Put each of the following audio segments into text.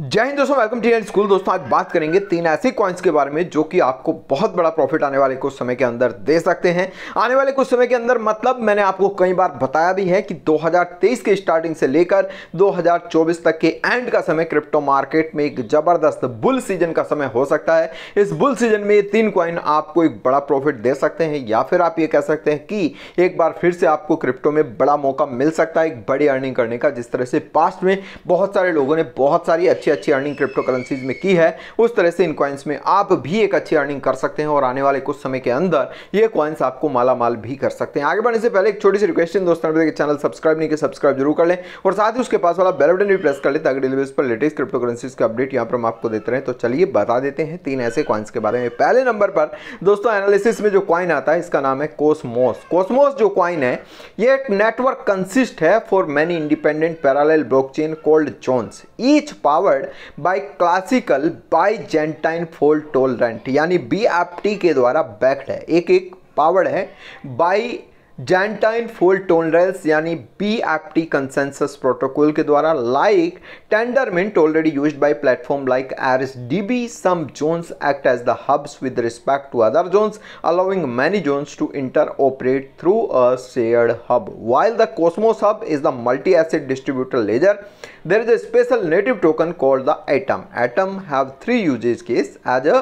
जय हिंद दोस्तों welcome T school दोस्तों आज बात करेंगे तीन ऐसे कॉइन्स के बारे में जो कि आपको बहुत बड़ा प्रॉफिट आने वाले कुछ समय के अंदर दे सकते हैं आने वाले कुछ समय के अंदर मतलब मैंने आपको कई बार बताया भी है कि 2023 के स्टार्टिंग से लेकर 2024 तक के एंड का समय क्रिप्टो मार्केट में एक जबरदस्त बुल सीजन का समय हो सकता है इस बुल सीजन में ये तीन कॉइन आपको एक बड़ा प्रॉफिट दे सकते हैं या फिर आप ये कह सकते हैं कि एक बार फिर से आपको क्रिप्टो में बड़ा मौका मिल सकता है एक बड़ी अर्निंग करने का जिस तरह से पास्ट में बहुत सारे लोगों ने बहुत सारी अच्छी अच्छी अर्निंग क्रिप्टो करेंसीज में की है उस तरह से इन क्वाइंस में आप भी एक अच्छी अर्निंग कर सकते हैं और आने वाले कुछ समय के अंदर ये क्वाइंस आपको माला माल भी कर सकते हैं आगे बढ़ने से पहले एक छोटी सी रिक्वेस्ट है दोस्तों के चैनल सब्सक्राइब नहीं किया सब्सक्राइब जरूर कर लें और साथ ही उसके पास वाला बेल बटन भी प्रेस कर लें ताकि डेली पर लेटेस्ट क्रिप्टो करेंसीज का अपडेट यहाँ पर हम आपको देते रहे तो चलिए बता देते हैं तीन ऐसे क्वाइंस के बारे में पहले नंबर पर दोस्तों एनालिसिस में जो क्वाइन आता है इसका नाम है कोसमोस कोसमोस जो क्वाइन है ये एक नेटवर्क कंसिस्ट है for many independent parallel blockchain called zones each powered by classical Byzantine fault tolerant यानी बी के द्वारा बैक्ड है एक एक पावर्ड है बाई जैंटाइन फोल टोलरेंस यानी B F T consensus protocol के द्वारा like Tendermint already use by platform like R S D B some zones act as the hubs with respect to other zones allowing many zones to interoperate through a share hub while the Cosmos hub is the multi asset distributed ledger there is a special native token called the atom atom have three uses case as a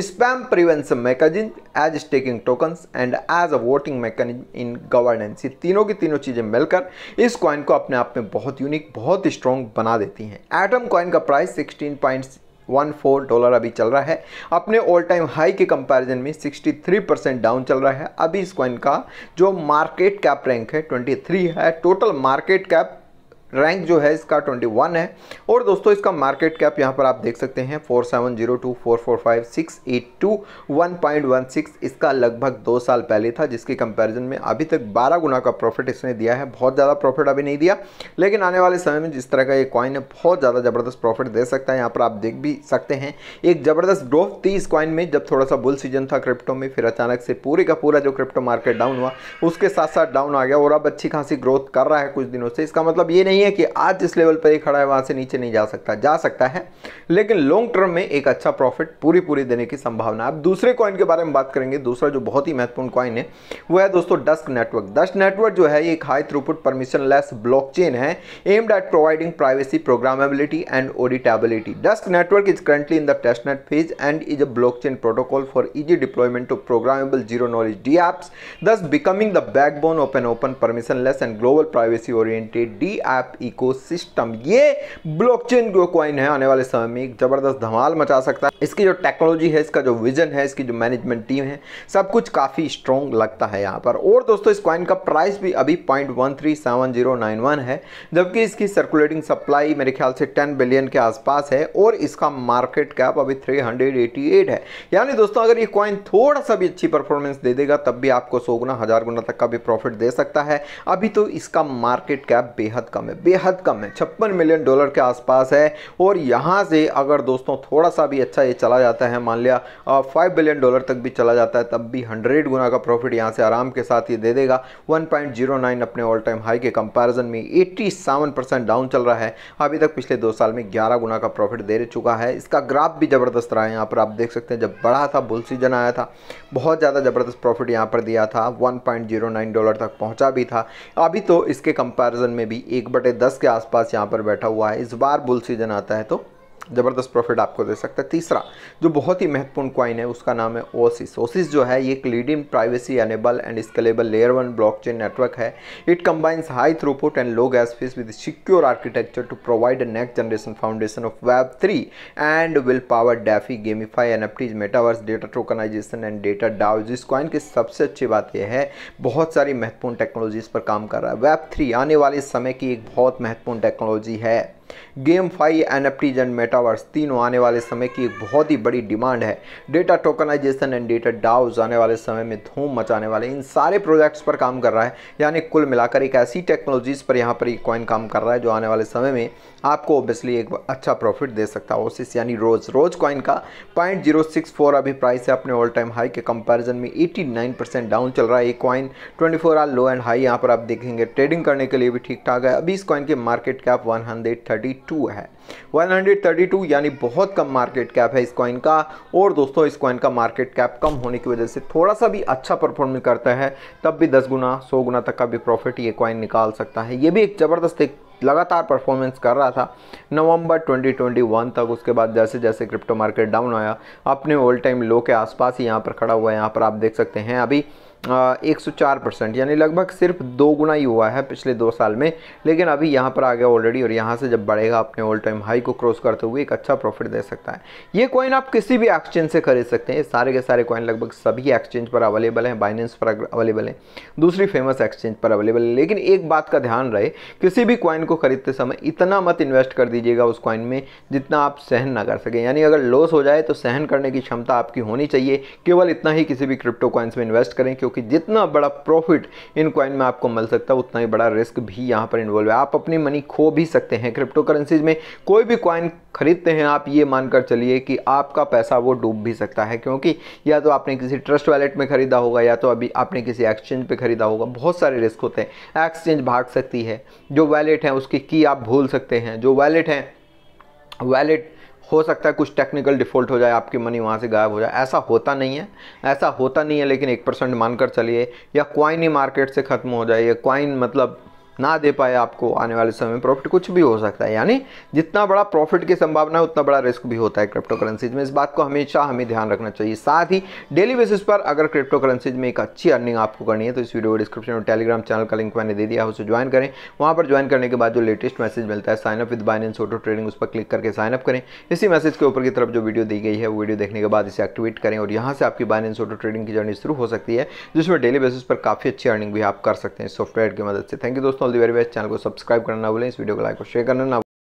Spam prevents a mechanism as staking tokens and as a voting mechanism in governance ये तीनों की तीनों चीज़ें मिलकर इस coin को अपने आप में बहुत यूनिक बहुत स्ट्रॉन्ग बना देती हैं एटम कॉइन का प्राइस 16. वन फोर डॉलर अभी चल रहा है अपने ऑल टाइम हाई के कंपैरिजन में 63 परसेंट डाउन चल रहा है अभी इस कॉइन का जो मार्केट कैप रैंक है 23 है टोटल मार्केट कैप रैंक जो है इसका 21 है और दोस्तों इसका मार्केट कैप यहाँ पर आप देख सकते हैं 4702445682 इसका लगभग दो साल पहले था जिसके कंपैरिजन में अभी तक 12 गुना का प्रॉफिट इसने दिया है बहुत ज़्यादा प्रॉफिट अभी नहीं दिया लेकिन आने वाले समय में जिस तरह का ये कॉइन है बहुत ज़्यादा ज़बरदस्त प्रॉफिट दे सकता है यहाँ पर आप देख भी सकते हैं एक ज़बरदस्त ग्रोथ थी इस कॉइन में जब थोड़ा सा बुल सीजन था क्रिप्टो में फिर अचानक से पूरे का पूरा जो क्रिप्टो मार्केट डाउन हुआ उसके साथ साथ डाउन आ गया और अब अच्छी खासी ग्रोथ कर रहा है कुछ दिनों से इसका मतलब ये नहीं नहीं है कि आज जिस लेवल पर ये खड़ा है वहाँ से नीचे नहीं जा सकता जा सकता है लेकिन लॉन्ग टर्म में एक अच्छा प्रॉफिट पूरी पूरी देने की संभावना अब दूसरे कॉइन के बारे में बात करेंगे दूसरा जो बहुत ही महत्वपूर्ण कॉइन है वो है दोस्तों डस्क नेटवर्क डस्क नेटवर्क जो है एक high throughput permissionless blockchain है aimed at providing privacy programmability and auditability Dusk network is currently in the testnet phase and is a blockchain protocol for easy deployment to programmable zero knowledge D apps thus becoming the backbone of an open permissionless and global privacy oriented D app app ecosystem ये blockchain जो coin है आने वाले समय में जबरदस्त धमाल मचा सकता है इसकी जो टेक्नोलॉजी है इसका जो विजन है इसकी जो मैनेजमेंट टीम है सब कुछ काफ़ी स्ट्रॉन्ग लगता है यहाँ पर और दोस्तों इस क्वाइन का प्राइस भी अभी पॉइंट है जबकि इसकी सर्कुलेटिंग सप्लाई मेरे ख्याल से टेन बिलियन के आसपास है और इसका मार्केट कैप अभी थ्री है यानी दोस्तों अगर ये क्वाइन थोड़ा सा भी अच्छी परफॉर्मेंस दे देगा तब भी आपको सौ गुना हज़ार गुना तक का भी प्रॉफिट दे सकता है अभी तो इसका मार्केट कैप बेहद कम है बेहद कम है छप्पन मिलियन डॉलर के आसपास है और यहाँ से अगर दोस्तों थोड़ा सा भी अच्छा ये चला जाता है मान लिया फाइव बिलियन डॉलर तक भी चला जाता है तब भी हंड्रेड गुना का प्रॉफिट यहाँ से आराम के साथ ये दे देगा वन अपने ऑल टाइम हाई के कंपेरिजन में एट्टी परसेंट डाउन चल रहा है अभी तक पिछले दो साल में ग्यारह गुना का प्रॉफिट दे चुका है इसका ग्राफ भी ज़बरदस्त रहा है यहाँ पर आप देख सकते हैं जब बढ़ा था बुल सीजन आया था बहुत ज़्यादा ज़बरदस्त प्रॉफिट यहाँ पर दिया था 1.09 डॉलर तक पहुँचा भी था अभी तो इसके कंपैरिजन में भी एक बटे दस के आसपास यहाँ पर बैठा हुआ है इस बार बुल सीजन आता है तो ज़बरदस्त प्रॉफिट आपको दे सकता है तीसरा जो बहुत ही महत्वपूर्ण क्वाइन है उसका नाम है ओसिस ओसिस जो है ये एक leading privacy enable and scalable layer one blockchain network है it combines high throughput and low gas fees with secure architecture to provide a next generation foundation of web three and will power DeFi GameFi NFTs metaverse data tokenization and data DAO जिस coin की सबसे अच्छी बात यह है बहुत सारी महत्वपूर्ण टेक्नोलॉजीज पर काम कर रहा है वेब थ्री आने वाले समय की एक बहुत महत्वपूर्ण टेक्नोलॉजी है GameFi NFTs and metaverse तीनों आने वाले समय की एक बहुत ही बड़ी डिमांड है data tokenization and data DAOs आने वाले समय में धूम मचाने वाले इन सारे प्रोजेक्ट्स पर काम कर रहा है यानी कुल मिलाकर एक ऐसी टेक्नोलॉजीज़ पर यहाँ पर ये कॉइन काम कर रहा है जो आने वाले समय में आपको ओबियसली एक अच्छा प्रॉफिट दे सकता है ओसिस यानी रोज रोज कॉइन का पॉइंट अभी प्राइस है अपने ऑल टाइम हाई के कंपेरिजन में एटी डाउन चल रहा है एक coin twenty hour low and high यहाँ पर आप देखेंगे ट्रेडिंग करने के लिए भी ठीक ठाक है अभी इस कॉइन के मार्केट कैप वन 132 है 132 यानी बहुत कम मार्केट कैप है इस कॉइन का और दोस्तों इस कॉइन का मार्केट कैप कम होने की वजह से थोड़ा सा भी अच्छा परफॉर्म करता है तब भी दस गुना सौ गुना तक का भी प्रॉफिट ये कॉइन निकाल सकता है ये भी एक ज़बरदस्त एक लगातार परफॉर्मेंस कर रहा था नवंबर 2021 तक उसके बाद जैसे जैसे क्रिप्टो मार्केट डाउन आया अपने ऑल टाइम लो के आसपास ही यहाँ पर खड़ा हुआ है यहाँ पर आप देख सकते हैं अभी एक सौ चार परसेंट यानी लगभग सिर्फ दो गुना ही हुआ है पिछले दो साल में लेकिन अभी यहाँ पर आ गया ऑलरेडी और यहाँ से जब बढ़ेगा अपने ऑल टाइम हाई को क्रॉस करते हुए एक अच्छा प्रॉफिट दे सकता है ये कॉइन आप किसी भी एक्सचेंज से खरीद सकते हैं सारे के सारे कॉइन लगभग सभी एक्सचेंज पर अवेलेबल हैं बाइनेंस पर अवेलेबल हैं दूसरी फेमस एक्सचेंज पर अवेलेबल है लेकिन एक बात का ध्यान रहे किसी भी कॉइन को खरीदते समय इतना मत इन्वेस्ट कर दीजिएगा उस कॉइन में जितना आप सहन ना कर सकें यानी अगर लॉस हो जाए तो सहन करने की क्षमता आपकी होनी चाहिए केवल इतना ही किसी भी क्रिप्टो कॉइन्स में इन्वेस्ट करें क्योंकि क्योंकि जितना बड़ा प्रॉफिट इन कॉइन में आपको मिल सकता है उतना ही बड़ा रिस्क भी यहाँ पर इन्वॉल्व है आप अपनी मनी खो भी सकते हैं क्रिप्टो करेंसीज में कोई भी कॉइन खरीदते हैं आप ये मानकर चलिए कि आपका पैसा वो डूब भी सकता है क्योंकि या तो आपने किसी ट्रस्ट वैलेट में खरीदा होगा या तो अभी आपने किसी एक्सचेंज पे खरीदा होगा बहुत सारे रिस्क होते हैं एक्सचेंज भाग सकती है जो वैलेट है उसकी की आप भूल सकते हैं जो वैलेट है वैलेट हो सकता है कुछ टेक्निकल डिफ़ॉल्ट हो जाए आपकी मनी वहाँ से गायब हो जाए ऐसा होता नहीं है ऐसा होता नहीं है लेकिन एक परसेंट मानकर चलिए या क्वाइन ही मार्केट से ख़त्म हो जाए या क्वाइन मतलब ना दे पाए आपको आने वाले समय में प्रॉफिट कुछ भी हो सकता है यानी जितना बड़ा प्रॉफिट की संभावना है उतना बड़ा रिस्क भी होता है क्रिप्टो करेंसीज में इस बात को हमेशा हमें ध्यान रखना चाहिए साथ ही डेली बेसिस पर अगर क्रिप्टो करेंसीज में एक अच्छी अर्निंग आपको करनी है तो इस वीडियो डिस्क्रिप्शन और टेलीग्राम चैनल का लिंक मैंने दे दिया उसे ज्वाइन करें वहाँ पर ज्वाइन करने के बाद जो लेटेस्ट मैसेज मिलता है sign up with Binance auto trading उस पर क्लिक करके साइनअप करें इसी मैसेज के ऊपर की तरफ जो वीडियो दी गई है वो वीडियो देखने के बाद इसे एक्टिवेट करें और यहाँ से आपकी बाइनेंस ऑटो ट्रेडिंग की जर्नी शुरू हो सकती है जिसमें डेली बेसिस पर काफ़ी अच्छी अर्निंग भी आप कर सकते हैं सॉफ्टवेयर की मदद से थैंक यू दोस्तों all the very best channel को सब्सक्राइब करना ना भूलें इस वीडियो को लाइक और शेयर करना ना